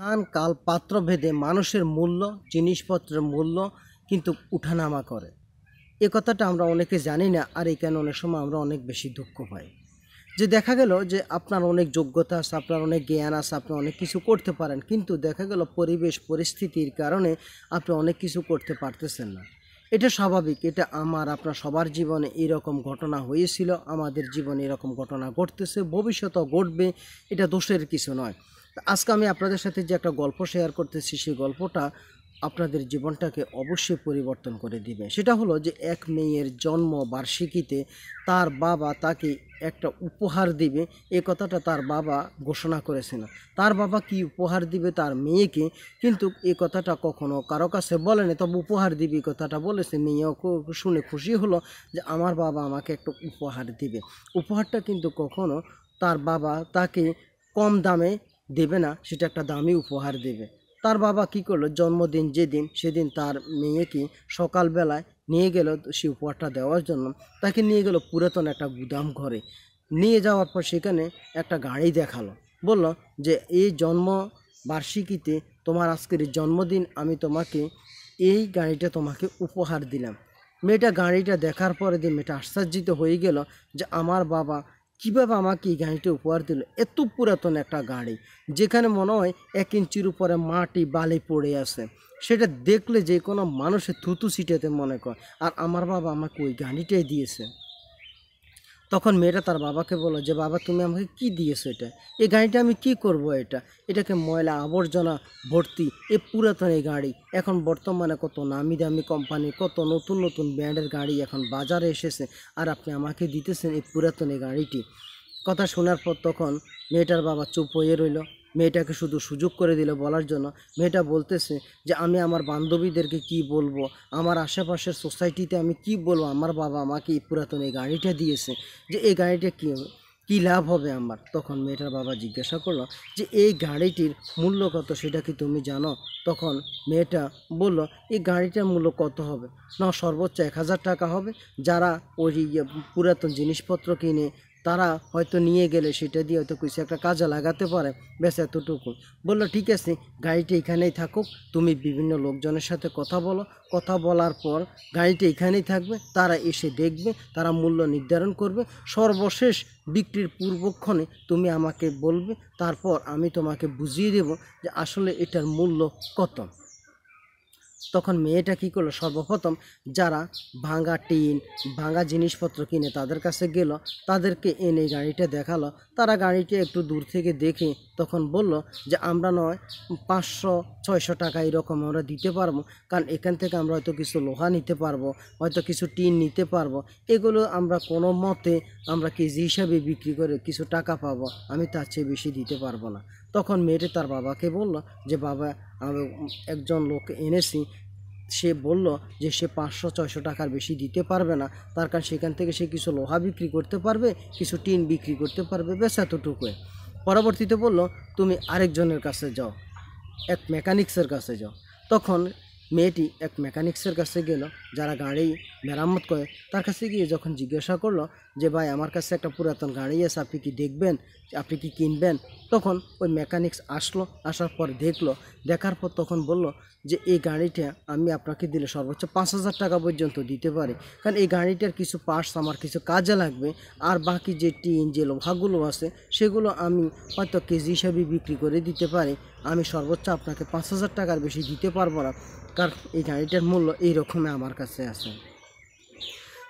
স্থান কাল পাত্রভেদে মানুষের মূল্য জিনিসপত্রের মূল্য কিন্তু উঠানামা করে এ কথাটা আমরা অনেকে জানি না আর এই কেন অনেক সময় আমরা অনেক বেশি দুঃখ পাই যে দেখা গেল যে আপনার অনেক যোগ্যতা আছে আপনার অনেক জ্ঞান আছে আপনি অনেক কিছু করতে পারেন কিন্তু দেখা গেল পরিবেশ পরিস্থিতির কারণে আপনি অনেক কিছু করতে পারতেছেন না এটা স্বাভাবিক এটা আমার আপনার সবার জীবনে এরকম ঘটনা হয়েছিল আমাদের জীবনে এরকম ঘটনা ঘটতেছে ভবিষ্যতেও ঘটবে এটা দোষের কিছু নয় আজকে আমি আপনাদের সাথে যে একটা গল্প শেয়ার করতেছি সেই গল্পটা আপনাদের জীবনটাকে অবশ্যই পরিবর্তন করে দিবে সেটা হলো যে এক মেয়ের জন্ম বার্ষিকীতে তার বাবা তাকে একটা উপহার দিবে এ কথাটা তার বাবা ঘোষণা না তার বাবা কি উপহার দিবে তার মেয়েকে কিন্তু এ কথাটা কখনো কারো কাছে বলেনি তবে উপহার দিবে এই কথাটা বলেছে মেয়েও শুনে খুশি হলো যে আমার বাবা আমাকে একটা উপহার দিবে উপহারটা কিন্তু কখনো তার বাবা তাকে কম দামে দেবে না সেটা একটা দামি উপহার দেবে তার বাবা কি করলো জন্মদিন যেদিন সেদিন তার মেয়েকে সকালবেলায় নিয়ে গেল সে উপহারটা দেওয়ার জন্য তাকে নিয়ে গেল পুরাতন একটা গুদাম ঘরে নিয়ে যাওয়ার পর সেখানে একটা গাড়ি দেখালো বলল যে এই জন্ম বার্ষিকীতে তোমার আজকের জন্মদিন আমি তোমাকে এই গাড়িটা তোমাকে উপহার দিলাম মেয়েটা গাড়িটা দেখার পরে দিয়ে মেয়েটা আশ্চর্যিত হয়ে গেল যে আমার বাবা কীভাবে আমাকে এই গাড়িটা উপহার দিল এত পুরাতন একটা গাড়ি যেখানে মনে হয় এক ইঞ্চির উপরে মাটি বালি পড়ে আছে সেটা দেখলে যে কোনো মানুষের থুতু ছিটাতে মনে করে আর আমার বাবা আমাকে ওই গাড়িটাই দিয়েছে তখন মেয়েটা তার বাবাকে বলল যে বাবা তুমি আমাকে কি দিয়েছো এটা এই গাড়িটা আমি কি করব এটা এটাকে ময়লা আবর্জনা ভর্তি এ পুরাতন এই গাড়ি এখন বর্তমানে কত নামি দামি কোম্পানি কত নতুন নতুন ব্র্যান্ডের গাড়ি এখন বাজারে এসেছে আর আপনি আমাকে দিতেছেন এই পুরাতন এই গাড়িটি কথা শোনার পর তখন মেয়েটার বাবা চুপ হয়ে রইল মেয়েটাকে শুধু সুযোগ করে দিল বলার জন্য মেয়েটা বলতেছে যে আমি আমার বান্ধবীদেরকে কি বলবো আমার আশেপাশের সোসাইটিতে আমি কি বলবো আমার বাবা আমাকে এই পুরাতন এই গাড়িটা দিয়েছে যে এই গাড়িটা কী কি লাভ হবে আমার তখন মেয়েটার বাবা জিজ্ঞাসা করলো যে এই গাড়িটির মূল্য কত সেটা কি তুমি জানো তখন মেয়েটা বলল এই গাড়িটার মূল্য কত হবে না সর্বোচ্চ এক হাজার টাকা হবে যারা ওই ইয়ে পুরাতন জিনিসপত্র কিনে তারা হয়তো নিয়ে গেলে সেটা দিয়ে হয়তো কিছু একটা কাজে লাগাতে পারে ব্যাস এতটুকু বললো ঠিক আছে গাড়িটি এখানেই থাকুক তুমি বিভিন্ন লোকজনের সাথে কথা বলো কথা বলার পর গাড়িটি এখানেই থাকবে তারা এসে দেখবে তারা মূল্য নির্ধারণ করবে সর্বশেষ বিক্রির পূর্বক্ষণে তুমি আমাকে বলবে তারপর আমি তোমাকে বুঝিয়ে দেব যে আসলে এটার মূল্য কত তখন মেয়েটা কী করলো সর্বপ্রথম যারা ভাঙা টিন ভাঙা জিনিসপত্র কিনে তাদের কাছে গেল তাদেরকে এনে গাড়িটা দেখালো তারা গাড়িটি একটু দূর থেকে দেখে তখন বলল যে আমরা নয় পাঁচশো ছয়শো টাকা এরকম আমরা দিতে পারবো কারণ এখান থেকে আমরা হয়তো কিছু লোহা নিতে পারবো হয়তো কিছু টিন নিতে পারবো এগুলো আমরা কোনো মতে আমরা কেজি হিসাবে বিক্রি করে কিছু টাকা পাবো আমি তার চেয়ে বেশি দিতে পারবো না তখন মেয়েটি তার বাবাকে বলল যে বাবা আমি একজন লোক এনেছি সে বলল যে সে পাঁচশো ছয়শো টাকার বেশি দিতে পারবে না তার কারণ সেখান থেকে সে কিছু লোহা বিক্রি করতে পারবে কিছু টিন বিক্রি করতে পারবে বেশ এতটুকুয়ে পরবর্তীতে বলল তুমি আরেকজনের কাছে যাও এক মেকানিক্সের কাছে যাও তখন মেয়েটি এক মেকানিক্সের কাছে গেল যারা গাড়ি মেরামত করে তার কাছে গিয়ে যখন জিজ্ঞাসা করলো যে ভাই আমার কাছে একটা পুরাতন গাড়ি আছে আপনি কি দেখবেন আপনি কি কিনবেন তখন ওই মেকানিক্স আসলো আসার পর দেখলো দেখার পর তখন বলল যে এই গাড়িটা আমি আপনাকে দিলে সর্বোচ্চ পাঁচ হাজার টাকা পর্যন্ত দিতে পারি কারণ এই গাড়িটার কিছু পার্টস আমার কিছু কাজে লাগবে আর বাকি যে টিন যে লোহাগুলো আছে সেগুলো আমি হয়তো কেজি হিসাবে বিক্রি করে দিতে পারি আমি সর্বোচ্চ আপনাকে পাঁচ হাজার টাকার বেশি দিতে পারবো না কারণ এই গাড়িটার মূল্য এইরকমই আমার কাছে আসেন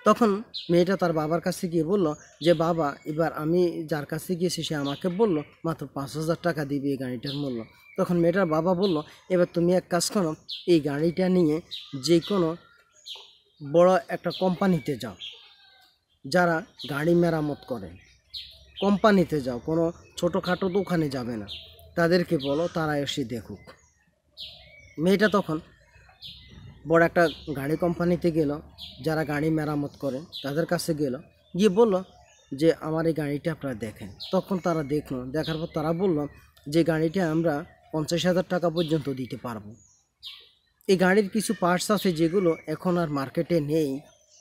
তখন মেয়েটা তার বাবার কাছে গিয়ে বলল যে বাবা এবার আমি যার কাছে গিয়েছি সে আমাকে বলল মাত্র পাঁচ হাজার টাকা দিবে এই গাড়িটার মূল্য তখন মেয়েটার বাবা বলল এবার তুমি এক কাজ করো এই গাড়িটা নিয়ে যে কোনো বড় একটা কোম্পানিতে যাও যারা গাড়ি মেরামত করে কোম্পানিতে যাও কোনো ছোটোখাটো দোকানে যাবে না তাদেরকে বলো তারা এসে দেখুক মেয়েটা তখন বড় একটা গাড়ি কোম্পানিতে গেল যারা গাড়ি মেরামত করে তাদের কাছে গেল গিয়ে বলল যে আমার এই গাড়িটা আপনারা দেখেন তখন তারা দেখল দেখার পর তারা বলল যে গাড়িটা আমরা পঞ্চাশ হাজার টাকা পর্যন্ত দিতে পারবো এই গাড়ির কিছু পার্টস আছে যেগুলো এখন আর মার্কেটে নেই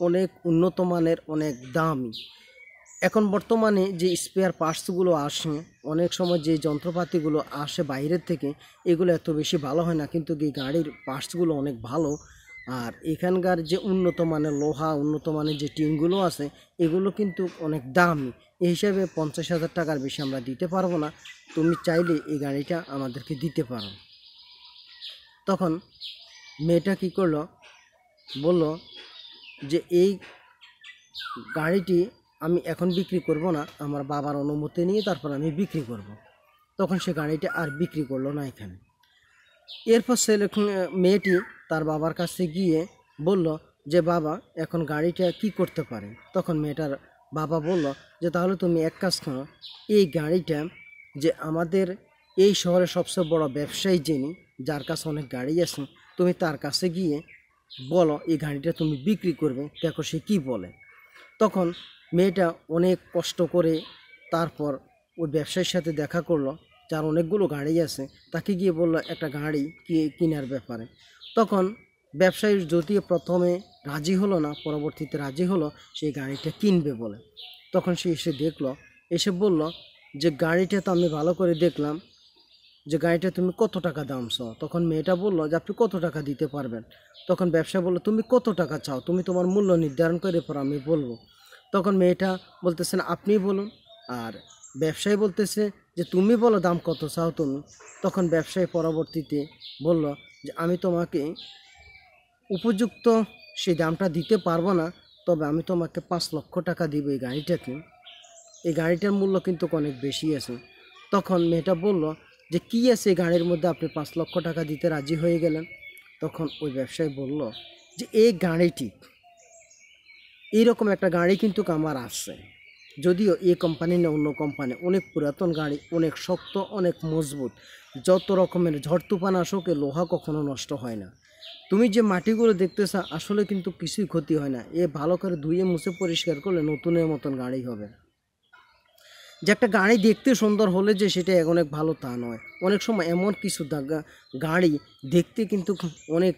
অনেক উন্নত মানের অনেক দামি এখন বর্তমানে যে স্পেয়ার পার্টসগুলো আসে অনেক সময় যে যন্ত্রপাতিগুলো আসে বাইরের থেকে এগুলো এত বেশি ভালো হয় না কিন্তু এই গাড়ির পার্টসগুলো অনেক ভালো আর এখানকার যে উন্নত মানের লোহা উন্নত মানের যে টিমগুলো আছে এগুলো কিন্তু অনেক দামি এই হিসাবে পঞ্চাশ হাজার টাকার বেশি আমরা দিতে পারবো না তুমি চাইলে এই গাড়িটা আমাদেরকে দিতে পারো তখন মেয়েটা কী করলো বলল যে এই গাড়িটি আমি এখন বিক্রি করব না আমার বাবার অনুমতি নিয়ে তারপর আমি বিক্রি করব। তখন সে গাড়িটা আর বিক্রি করলো না এখানে এরপর ছেলে মেয়েটি তার বাবার কাছে গিয়ে বলল যে বাবা এখন গাড়িটা কি করতে পারে তখন মেয়েটার বাবা বলল যে তাহলে তুমি এক কাজ করো এই গাড়িটা যে আমাদের এই শহরে সবচেয়ে বড় ব্যবসায়ী যিনি যার কাছে অনেক গাড়ি আছে তুমি তার কাছে গিয়ে বলো এই গাড়িটা তুমি বিক্রি করবে দেখো সে কী বলে তখন মেয়েটা অনেক কষ্ট করে তারপর ওই ব্যবসায়ীর সাথে দেখা করলো যার অনেকগুলো গাড়ি আছে তাকে গিয়ে বলল একটা গাড়ি কেনার ব্যাপারে তখন ব্যবসায়ী যদি প্রথমে রাজি হলো না পরবর্তীতে রাজি হলো সেই গাড়িটা কিনবে বলে তখন সে এসে দেখলো এসে বলল যে গাড়িটা তো আমি ভালো করে দেখলাম যে গাড়িটা তুমি কত টাকা দাম চাও তখন মেয়েটা বললো যে আপনি কত টাকা দিতে পারবেন তখন ব্যবসা বললো তুমি কত টাকা চাও তুমি তোমার মূল্য নির্ধারণ করে পর আমি বলবো তখন মেয়েটা বলতেছেন আপনি বলুন আর ব্যবসায়ী বলতেছে যে তুমি বলো দাম কত চাও তুমি তখন ব্যবসায়ী পরবর্তীতে বলল যে আমি তোমাকে উপযুক্ত সেই দামটা দিতে পারবো না তবে আমি তোমাকে পাঁচ লক্ষ টাকা দিব এই গাড়িটাকে এই গাড়িটার মূল্য কিন্তু অনেক বেশি আছে তখন মেয়েটা বলল যে কী আছে এই গাড়ির মধ্যে আপনি পাঁচ লক্ষ টাকা দিতে রাজি হয়ে গেলেন তখন ওই ব্যবসায়ী বলল যে এই গাড়িটি এইরকম একটা গাড়ি কিন্তু আমার আসছে যদিও এই কোম্পানি না অন্য কোম্পানি অনেক পুরাতন গাড়ি অনেক শক্ত অনেক মজবুত যত রকমের ঝড় তুফান আসকে লোহা কখনো নষ্ট হয় না তুমি যে মাটিগুলো দেখতেছ আসলে কিন্তু কিছুই ক্ষতি হয় না এ ভালো করে ধুয়ে মুছে পরিষ্কার করলে নতুনের মতন গাড়ি হবে যে একটা গাড়ি দেখতে সুন্দর হলে যে সেটা অনেক ভালো তা নয় অনেক সময় এমন কিছু গাড়ি দেখতে কিন্তু অনেক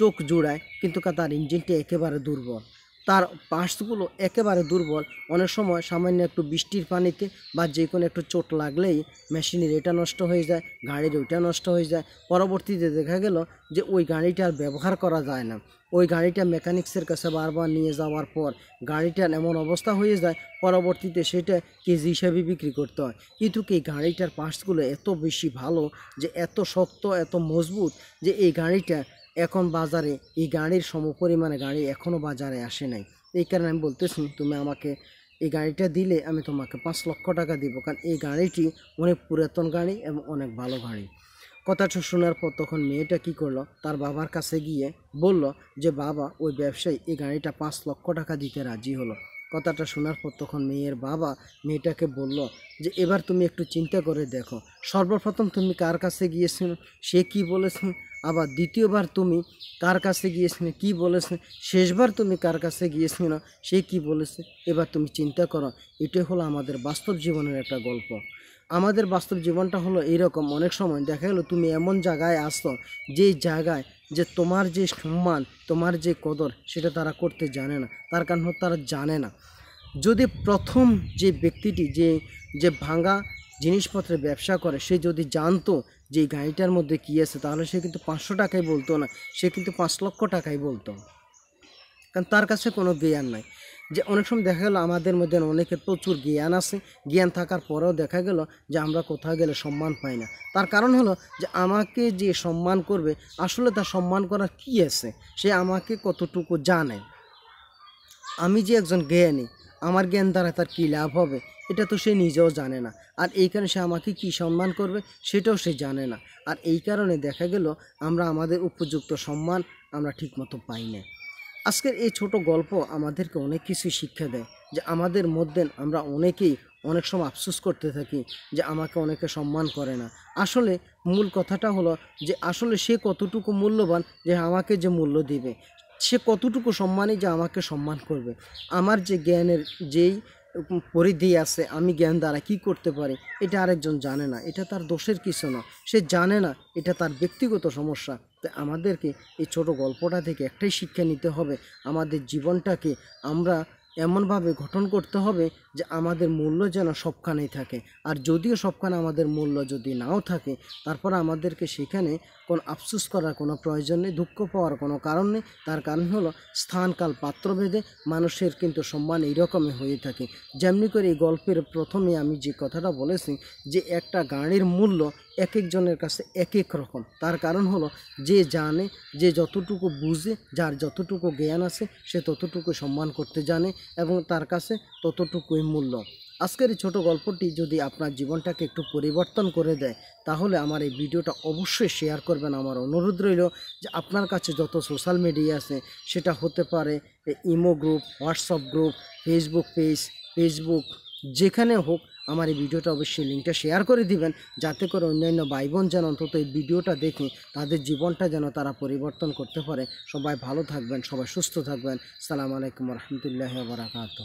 চোখ জোড়ায় কিন্তু তার ইঞ্জিনটি একেবারে দুর্বল তার পার্টসগুলো একেবারে দুর্বল অনেক সময় সামান্য একটু বৃষ্টির পানিতে বা যে কোনো একটু চোট লাগলেই মেশিনের এটা নষ্ট হয়ে যায় গাড়ির ওইটা নষ্ট হয়ে যায় পরবর্তীতে দেখা গেল যে ওই গাড়িটার ব্যবহার করা যায় না ওই গাড়িটা মেকানিক্সের কাছে বারবার নিয়ে যাওয়ার পর গাড়িটার এমন অবস্থা হয়ে যায় পরবর্তীতে সেটা কেজি হিসাবে বিক্রি করতে হয় কিন্তু কি গাড়িটার পার্টসগুলো এত বেশি ভালো যে এত শক্ত এত মজবুত যে এই গাড়িটা এখন বাজারে এই গাড়ির সমপরিমাণে গাড়ি এখনও বাজারে আসে নাই এই কারণে আমি বলতেছি তুমি আমাকে এই গাড়িটা দিলে আমি তোমাকে পাঁচ লক্ষ টাকা দিব কারণ এই গাড়িটি অনেক পুরাতন গাড়ি এবং অনেক ভালো গাড়ি কথাটা শোনার পর তখন মেয়েটা কি করলো তার বাবার কাছে গিয়ে বলল যে বাবা ওই ব্যবসায়ী এই গাড়িটা পাঁচ লক্ষ টাকা দিতে রাজি হলো কথাটা শোনার পর তখন মেয়ের বাবা মেয়েটাকে বলল যে এবার তুমি একটু চিন্তা করে দেখো সর্বপ্রথম তুমি কার কাছে গিয়েছিল সে কি বলেছে আবার দ্বিতীয়বার তুমি কার কাছে গিয়েছিলে কি বলেছে শেষবার তুমি কার কাছে গিয়েছিল সে কি বলেছে এবার তুমি চিন্তা করো এটাই হলো আমাদের বাস্তব জীবনের একটা গল্প আমাদের বাস্তব জীবনটা হলো এইরকম অনেক সময় দেখা গেলো তুমি এমন জায়গায় আসো যেই জায়গায় যে তোমার যে সম্মান তোমার যে কদর সেটা তারা করতে জানে না তার কারণ তারা জানে না যদি প্রথম যে ব্যক্তিটি যে যে ভাঙা জিনিসপত্রের ব্যবসা করে সে যদি জানতো যে এই গাড়িটার মধ্যে কী আছে তাহলে সে কিন্তু পাঁচশো টাকাই বলতো না সে কিন্তু পাঁচ লক্ষ টাকাই বলতো কারণ তার কাছে কোনো জ্ঞান নাই যে অনেক সময় দেখা গেল আমাদের মধ্যে অনেকের প্রচুর জ্ঞান আছে জ্ঞান থাকার পরেও দেখা গেল যে আমরা কোথাও গেলে সম্মান পাই না তার কারণ হলো যে আমাকে যে সম্মান করবে আসলে তার সম্মান করার কি আছে সে আমাকে কতটুকু জানে আমি যে একজন জ্ঞানী আমার জ্ঞান দ্বারা তার কী লাভ হবে এটা তো সে নিজেও জানে না আর এই কারণে সে আমাকে কি সম্মান করবে সেটাও সে জানে না আর এই কারণে দেখা গেল আমরা আমাদের উপযুক্ত সম্মান আমরা ঠিকমতো পাই না আজকের এই ছোট গল্প আমাদেরকে অনেক কিছুই শিক্ষা দেয় যে আমাদের মধ্যে আমরা অনেকেই অনেক সময় আফসুস করতে থাকি যে আমাকে অনেকে সম্মান করে না আসলে মূল কথাটা হলো যে আসলে সে কতটুকু মূল্যবান যে আমাকে যে মূল্য দিবে সে কতটুকু সম্মানই যে আমাকে সম্মান করবে আমার যে জ্ঞানের যেই পরিধি আছে আমি জ্ঞান দ্বারা কি করতে পারি এটা আরেকজন জানে না এটা তার দোষের কিছু না সে জানে না এটা তার ব্যক্তিগত সমস্যা তাই আমাদেরকে এই ছোটো গল্পটা থেকে একটাই শিক্ষা নিতে হবে আমাদের জীবনটাকে আমরা এমনভাবে গঠন করতে হবে যে আমাদের মূল্য যেন সবখানেই থাকে আর যদিও সবখানে আমাদের মূল্য যদি নাও থাকে তারপর আমাদেরকে সেখানে কোনো আফসুস করার কোনো প্রয়োজন নেই দুঃখ পাওয়ার কোনো কারণ নেই তার কারণ হলো স্থানকাল পাত্রভেদে মানুষের কিন্তু সম্মান এইরকমই হয়ে থাকে যেমনি করে এই গল্পের প্রথমে আমি যে কথাটা বলেছি যে একটা গাড়ির মূল্য এক একজনের কাছে এক এক রকম তার কারণ হলো যে জানে যে যতটুকু বুঝে যার যতটুকু জ্ঞান আছে সে ততটুকু সম্মান করতে জানে এবং তার কাছে ততটুকুই মূল্য আজকের এই ছোটো গল্পটি যদি আপনার জীবনটাকে একটু পরিবর্তন করে দেয় তাহলে আমার এই ভিডিওটা অবশ্যই শেয়ার করবেন আমার অনুরোধ রইল যে আপনার কাছে যত সোশ্যাল মিডিয়া আছে সেটা হতে পারে imo group WhatsApp group Facebook page Facebook যেখানে হোক আমার এই ভিডিওটা অবশ্যই লিঙ্কটা শেয়ার করে দিবেন যাতে করে অন্যান্য ভাই বোন যেন অন্তত এই ভিডিওটা দেখে তাদের জীবনটা যেন তারা পরিবর্তন করতে পারে সবাই ভালো থাকবেন সবাই সুস্থ থাকবেন সালাম আলাইকুম রহমতুল্লাহ বরাকাত